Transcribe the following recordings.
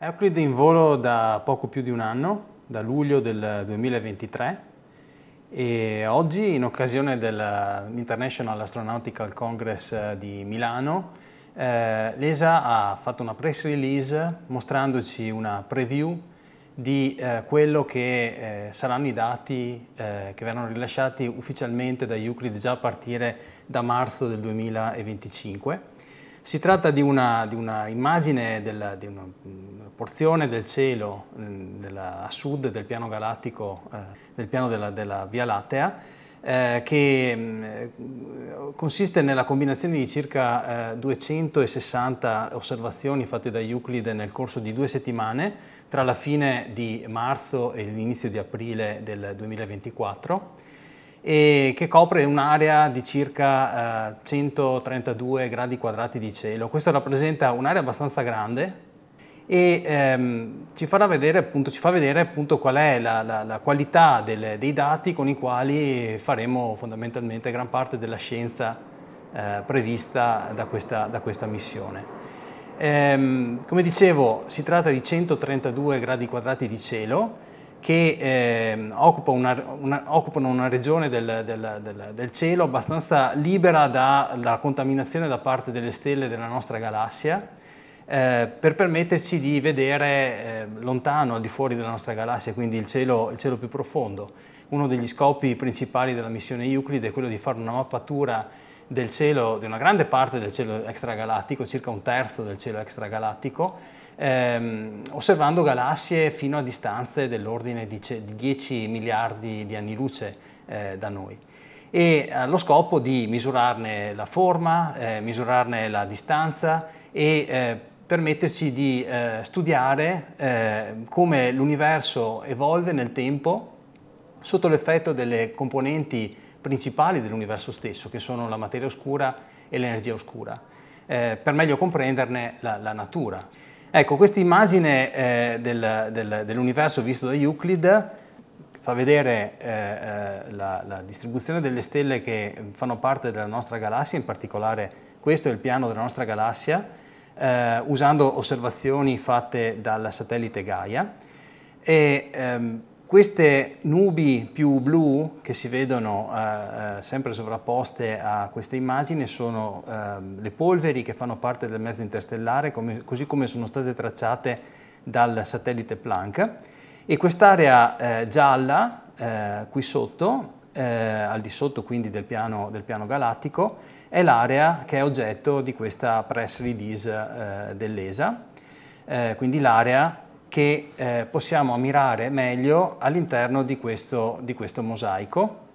Euclid in volo da poco più di un anno, da luglio del 2023 e oggi in occasione dell'International Astronautical Congress eh, di Milano eh, l'ESA ha fatto una press release mostrandoci una preview di eh, quello che eh, saranno i dati eh, che verranno rilasciati ufficialmente da Euclid già a partire da marzo del 2025. Si tratta di una, di una immagine, della, di una, porzione del cielo mm, della, a sud del piano galattico, eh, del piano della, della Via Lattea, eh, che mh, mm, consiste nella combinazione di circa eh, 260 osservazioni fatte da Euclide nel corso di due settimane tra la fine di marzo e l'inizio di aprile del 2024 e che copre un'area di circa eh, 132 gradi quadrati di cielo. Questo rappresenta un'area abbastanza grande e ehm, ci, farà vedere, appunto, ci fa vedere appunto qual è la, la, la qualità delle, dei dati con i quali faremo fondamentalmente gran parte della scienza eh, prevista da questa, da questa missione. Ehm, come dicevo, si tratta di 132 gradi quadrati di cielo che eh, occupa una, una, occupano una regione del, del, del, del cielo abbastanza libera da, dalla contaminazione da parte delle stelle della nostra galassia eh, per permetterci di vedere eh, lontano, al di fuori della nostra galassia, quindi il cielo, il cielo più profondo. Uno degli scopi principali della missione Euclide è quello di fare una mappatura del cielo, di una grande parte del cielo extragalattico, circa un terzo del cielo extragalattico, ehm, osservando galassie fino a distanze dell'ordine di 10 miliardi di anni luce eh, da noi. E eh, allo scopo di misurarne la forma, eh, misurarne la distanza e eh, permetterci di eh, studiare eh, come l'universo evolve nel tempo sotto l'effetto delle componenti principali dell'universo stesso, che sono la materia oscura e l'energia oscura, eh, per meglio comprenderne la, la natura. Ecco, questa immagine eh, del, del, dell'universo visto da Euclid fa vedere eh, eh, la, la distribuzione delle stelle che fanno parte della nostra galassia, in particolare questo è il piano della nostra galassia, eh, usando osservazioni fatte dal satellite Gaia e ehm, queste nubi più blu che si vedono eh, eh sempre sovrapposte a questa immagine sono eh, le polveri che fanno parte del mezzo interstellare, come, così come sono state tracciate dal satellite Planck. E quest'area eh, gialla eh, qui sotto eh, al di sotto quindi del piano, del piano galattico, è l'area che è oggetto di questa press release eh, dell'ESA, eh, quindi l'area che eh, possiamo ammirare meglio all'interno di di questo mosaico,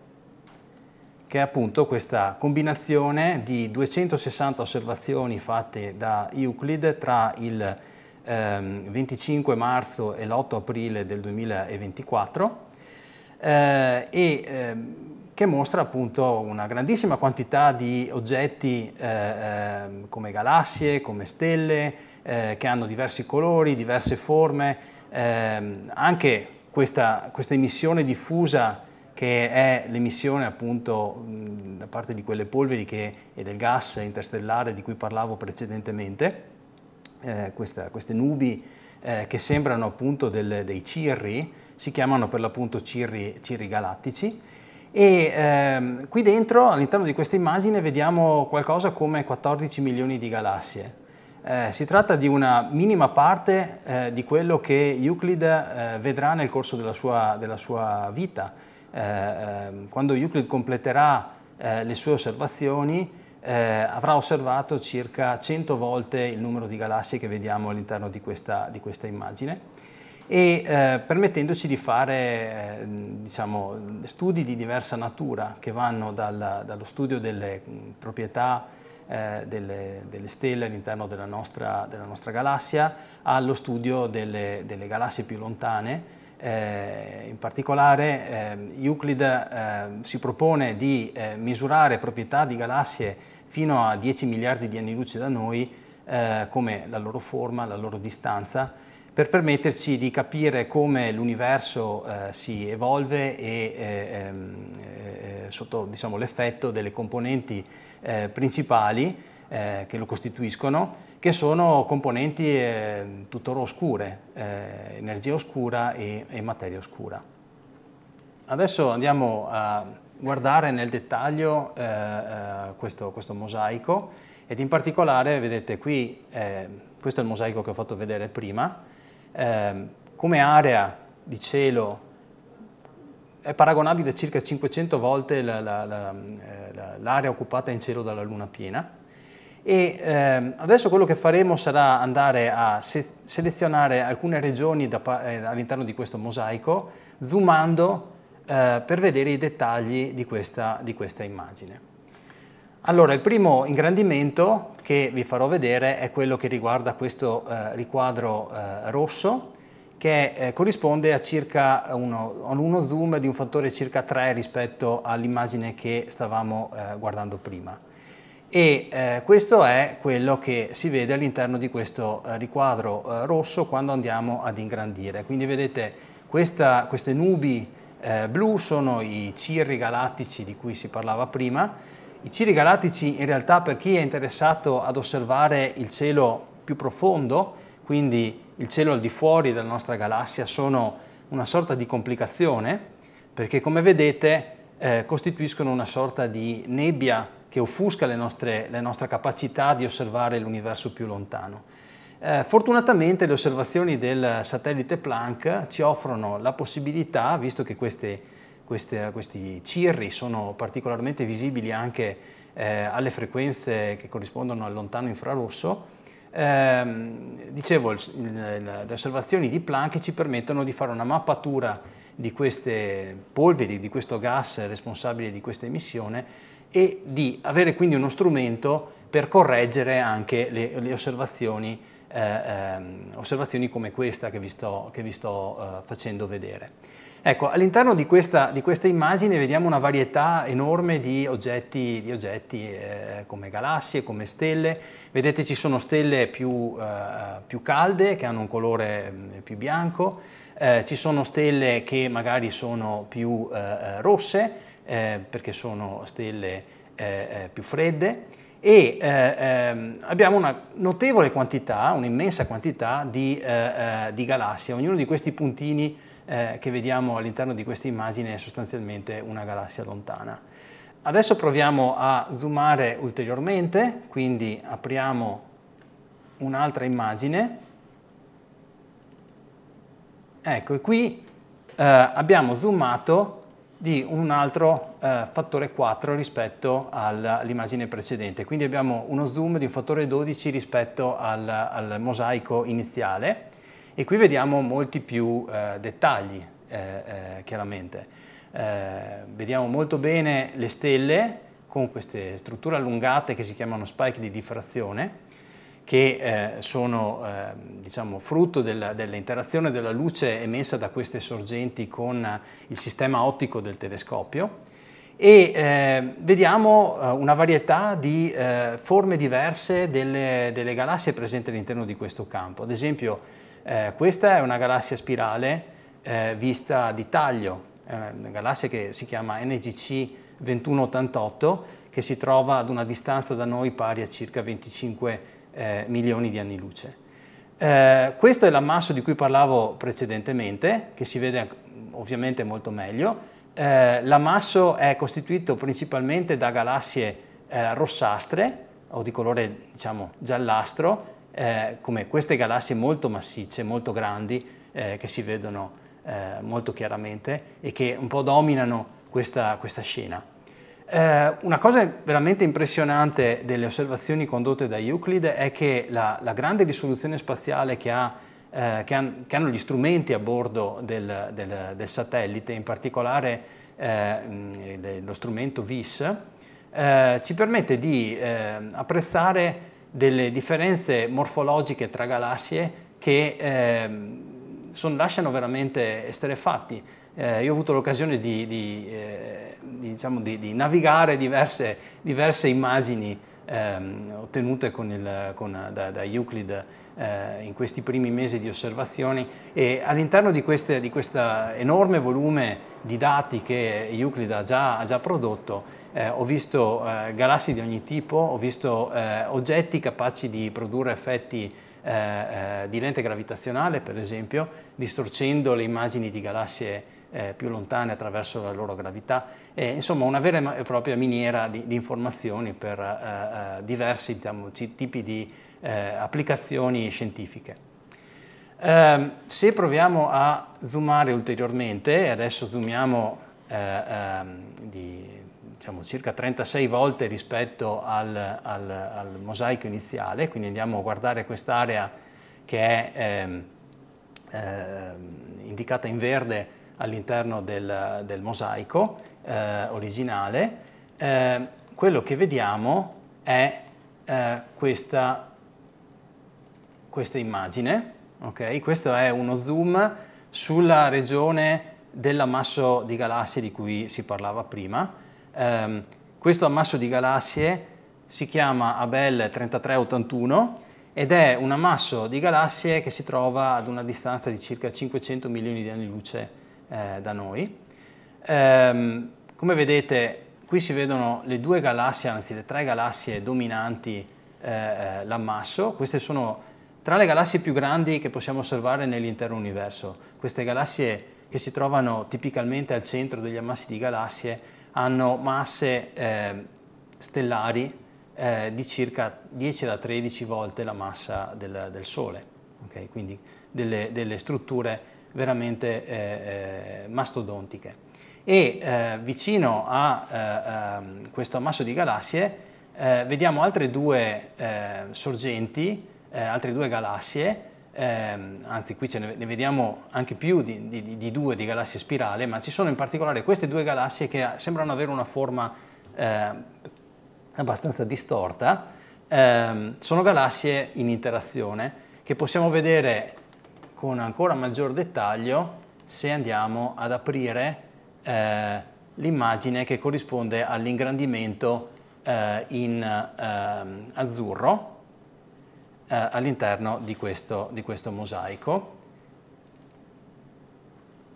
che è appunto questa combinazione di 260 osservazioni fatte da Euclid tra il 25 ehm, marzo e l'8 aprile del 2024 eh, e ehm, che mostra appunto una grandissima quantità di oggetti eh, ehm, come galassie, come stelle, eh, che hanno diversi colori, diverse forme. Ehm, anche questa, questa emissione diffusa che è l'emissione appunto mh, da parte di quelle polveri che, e del gas interstellare di cui parlavo precedentemente, eh, questa, queste nubi eh, che sembrano appunto del, dei cirri, si chiamano per l'appunto cirri, cirri galattici e ehm, qui dentro all'interno di questa immagine vediamo qualcosa come 14 milioni di galassie. Eh, si tratta di una minima parte eh, di quello che Euclid eh, vedrà nel corso della sua, della sua vita. Eh, ehm, quando Euclid completerà eh, le sue osservazioni eh, avrà osservato circa 100 volte il numero di galassie che vediamo all'interno di, di questa immagine e eh, permettendoci di fare eh, diciamo, studi di diversa natura che vanno dal, dallo studio delle mm, proprietà eh, delle, delle, stelle all'interno della, della nostra, galassia allo studio delle, delle galassie più lontane. Eh, in particolare eh, Euclid eh, si propone di misurare proprietà di galassie fino a 10 miliardi di anni luce da noi come la loro forma, la loro distanza per permetterci di capire come l'universo eh, si evolve e, eh, ehm, eh, sotto diciamo, l'effetto delle componenti eh, principali eh, che lo costituiscono, che sono componenti eh, tuttora oscure, energia oscura e, e materia oscura. Adesso andiamo a guardare nel dettaglio eh, questo, questo, mosaico ed in particolare vedete qui, eh, questo è il mosaico che ho fatto vedere prima, Ehm, come area di cielo è paragonabile a circa 500 volte l'area la, la, la, eh, occupata in cielo dalla luna piena. E ehm, adesso quello che faremo sarà andare a se selezionare alcune regioni eh, all'interno di questo mosaico, zoomando eh, per vedere i dettagli di questa, di questa immagine. Allora, il primo ingrandimento che vi farò vedere è quello che riguarda questo eh, riquadro eh, rosso che eh, corrisponde a circa uno, uno, zoom di un fattore circa 3 rispetto all'immagine che stavamo eh, guardando prima. E eh, questo è quello che si vede all'interno di questo eh, riquadro rosso quando andiamo ad ingrandire. Quindi vedete questa, queste nubi blu sono i cirri galattici di cui si parlava prima i ciri galattici in realtà per chi è interessato ad osservare il cielo più profondo, quindi il cielo al di fuori della nostra galassia, sono una sorta di complicazione, perché come vedete eh, costituiscono una sorta di nebbia che offusca le nostre, la nostra capacità di osservare l'universo più lontano. Eh, fortunatamente le osservazioni del satellite Planck ci offrono la possibilità, visto che queste queste, questi cirri sono particolarmente visibili anche eh, alle frequenze che corrispondono al lontano infrarosso, ehm, dicevo, le osservazioni di Planck ci permettono di fare una mappatura di queste polveri, di questo gas responsabile di questa emissione e di avere quindi uno strumento per correggere anche le, le osservazioni, eh, ehm, osservazioni, come questa che vi sto, che vi sto eh, facendo vedere. Ecco, all'interno di questa, di questa, immagine vediamo una varietà enorme di oggetti, di oggetti eh, come galassie, come stelle. Vedete ci sono stelle più, eh, più calde, che hanno un colore mm, più bianco, eh, ci sono stelle che magari sono più eh, eh, rosse, eh, perché sono stelle più fredde, e ehm, abbiamo una notevole quantità, un'immensa quantità di, di galassie. Ognuno di questi puntini eh, che vediamo all'interno di questa immagine è sostanzialmente una galassia lontana. Adesso proviamo a zoomare ulteriormente, quindi apriamo un'altra immagine. Ecco, qui eh, abbiamo zoomato di un altro eh, fattore 4 rispetto all'immagine precedente. Quindi abbiamo uno zoom di un fattore 12 rispetto al, al mosaico iniziale e qui vediamo molti più eh, dettagli, eh, eh chiaramente. Eh, vediamo molto bene le stelle con queste strutture allungate che si chiamano spike di diffrazione, che eh, sono diciamo, frutto dell'interazione della luce emessa da queste sorgenti con il sistema ottico del telescopio e eh, vediamo eh, una varietà di eh, forme diverse delle, delle galassie presenti all'interno di questo campo. Ad esempio eh, questa è una galassia spirale eh, vista di taglio, è una galassia che si chiama NGC 2188 che si trova ad una distanza da noi pari a circa 25 eh, milioni di anni luce. Eh, questo è l'ammasso di cui parlavo precedentemente, che si vede ovviamente molto meglio. Eh, l'ammasso è costituito principalmente da galassie eh, rossastre o di colore diciamo, giallastro eh, come queste galassie molto massicce, molto grandi, eh, che si vedono eh, molto chiaramente e che un po' dominano questa, questa scena. Eh, una cosa veramente impressionante delle osservazioni condotte da Euclid è che la, la grande risoluzione spaziale che, ha, eh, che, han, che, hanno gli strumenti a bordo del, del, del satellite, in particolare eh, lo strumento VIS, ci permette di apprezzare delle differenze morfologiche tra galassie che eh, son, lasciano veramente esterefatti. Eh, io ho avuto l'occasione di, di, eh, di, diciamo, di, navigare diverse, diverse immagini ehm, ottenute con il, con, da, da, Euclid eh, in questi primi mesi di osservazioni e all'interno di, questo enorme volume di dati che Euclid ha già, ha già prodotto eh, ho visto eh, galassie di ogni tipo, ho visto eh, oggetti capaci di produrre effetti eh, eh, di lente gravitazionale, per esempio, distorcendo le immagini di galassie eh, più lontane attraverso la loro gravità. E, insomma, una vera e propria miniera di, di informazioni per diversi diciamo, tipi di applicazioni scientifiche. Eh, se proviamo a zoomare ulteriormente, adesso zoomiamo eh, eh, di diciamo, circa 36 volte rispetto al, al, al, mosaico iniziale, quindi andiamo a guardare quest'area che è eh, eh, indicata in verde all'interno del, del, mosaico eh, originale. Eh, quello che vediamo è eh, questa, questa, immagine, okay? questo è uno zoom sulla regione dell'ammasso di galassie di cui si parlava prima, ehm, questo ammasso di galassie si chiama Abel 3381 ed è un ammasso di galassie che si trova ad una distanza di circa 500 milioni di anni luce eh, da noi. Ehm, come vedete qui si vedono le due galassie, anzi le tre galassie dominanti eh, eh l'ammasso, queste sono tra le galassie più grandi che possiamo osservare nell'intero universo, queste galassie che si trovano tipicamente al centro degli ammassi di galassie hanno masse eh, stellari eh, di circa 10 da 13 volte la massa del, del Sole, okay? quindi delle, delle, strutture veramente eh, eh mastodontiche. E eh, vicino a, eh, ehm, questo ammasso di galassie vediamo altre due sorgenti, altre due galassie, ehm, anzi qui ce ne, vediamo anche più di, di, di, due di galassie spirale, ma ci sono in particolare queste due galassie che eh, sembrano avere una forma eh, abbastanza distorta, ehm, sono galassie in interazione che possiamo vedere con ancora maggior dettaglio se andiamo ad aprire eh, l'immagine che corrisponde all'ingrandimento eh, in eh, azzurro eh, all'interno di, di questo mosaico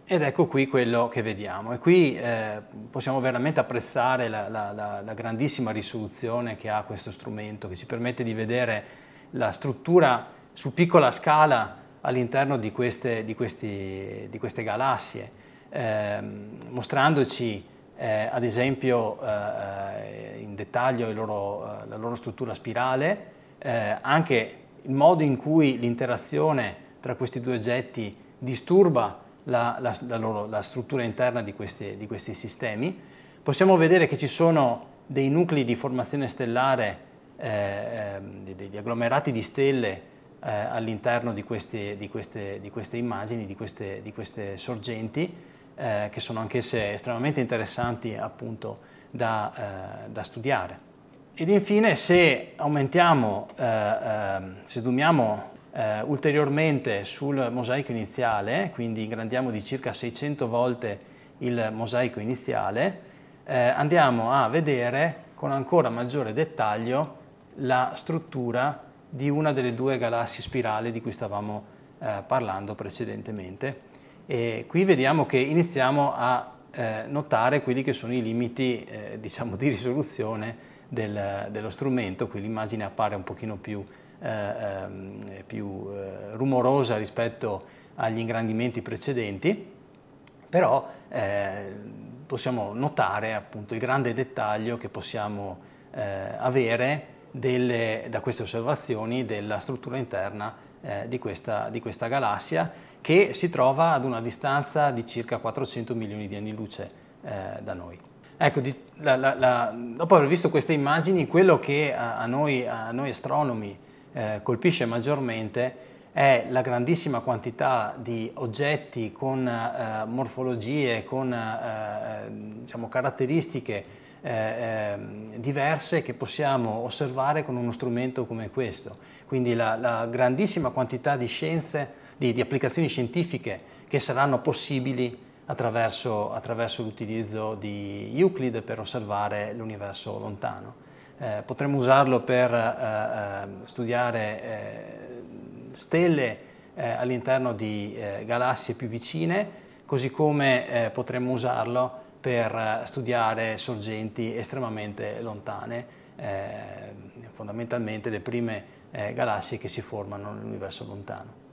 ed ecco qui quello che vediamo e qui eh, possiamo veramente apprezzare la, la, la, la, grandissima risoluzione che ha questo strumento che ci permette di vedere la struttura su piccola scala all'interno di, di, di queste, galassie eh, mostrandoci eh, ad esempio eh, eh, in dettaglio loro, eh, la loro struttura spirale eh, anche il modo in cui l'interazione tra questi due oggetti disturba la, la, la, loro, la struttura interna di questi, di questi sistemi. Possiamo vedere che ci sono dei nuclei di formazione stellare, eh, ehm, degli agglomerati di stelle eh, all'interno di, di, di queste, immagini, di queste, di queste sorgenti, eh, che sono anch'esse estremamente interessanti appunto da, eh, da studiare. Ed infine se aumentiamo, eh, eh, se zoomiamo eh, ulteriormente sul mosaico iniziale, quindi ingrandiamo di circa 600 volte il mosaico iniziale, eh, andiamo a vedere con ancora maggiore dettaglio la struttura di una delle due galassie spirali di cui stavamo eh, parlando precedentemente. E qui vediamo che iniziamo a eh, notare quelli che sono i limiti diciamo, di risoluzione del, dello strumento, qui l'immagine appare un pochino più, eh, ehm, più eh, rumorosa rispetto agli ingrandimenti precedenti, però eh, possiamo notare appunto il grande dettaglio che possiamo eh, avere delle, da queste osservazioni della struttura interna eh, di, questa, di, questa, galassia che si trova ad una distanza di circa 400 milioni di anni luce eh, da noi. Ecco, di la, la, la, dopo aver visto queste immagini, quello che a, a, noi, a noi, astronomi eh, colpisce maggiormente è la grandissima quantità di oggetti con eh, morfologie, con eh, eh diciamo, caratteristiche eh, ehm, diverse che possiamo osservare con uno strumento come questo. Quindi la, grandissima quantità di scienze, di, di applicazioni scientifiche che saranno possibili attraverso, attraverso l'utilizzo di Euclide per osservare l'universo lontano. Eh, potremmo usarlo per eh, eh studiare eh, stelle eh, all'interno di galassie più vicine, così come potremmo usarlo per studiare sorgenti estremamente lontane, fondamentalmente le prime galassie che si formano nell'universo lontano.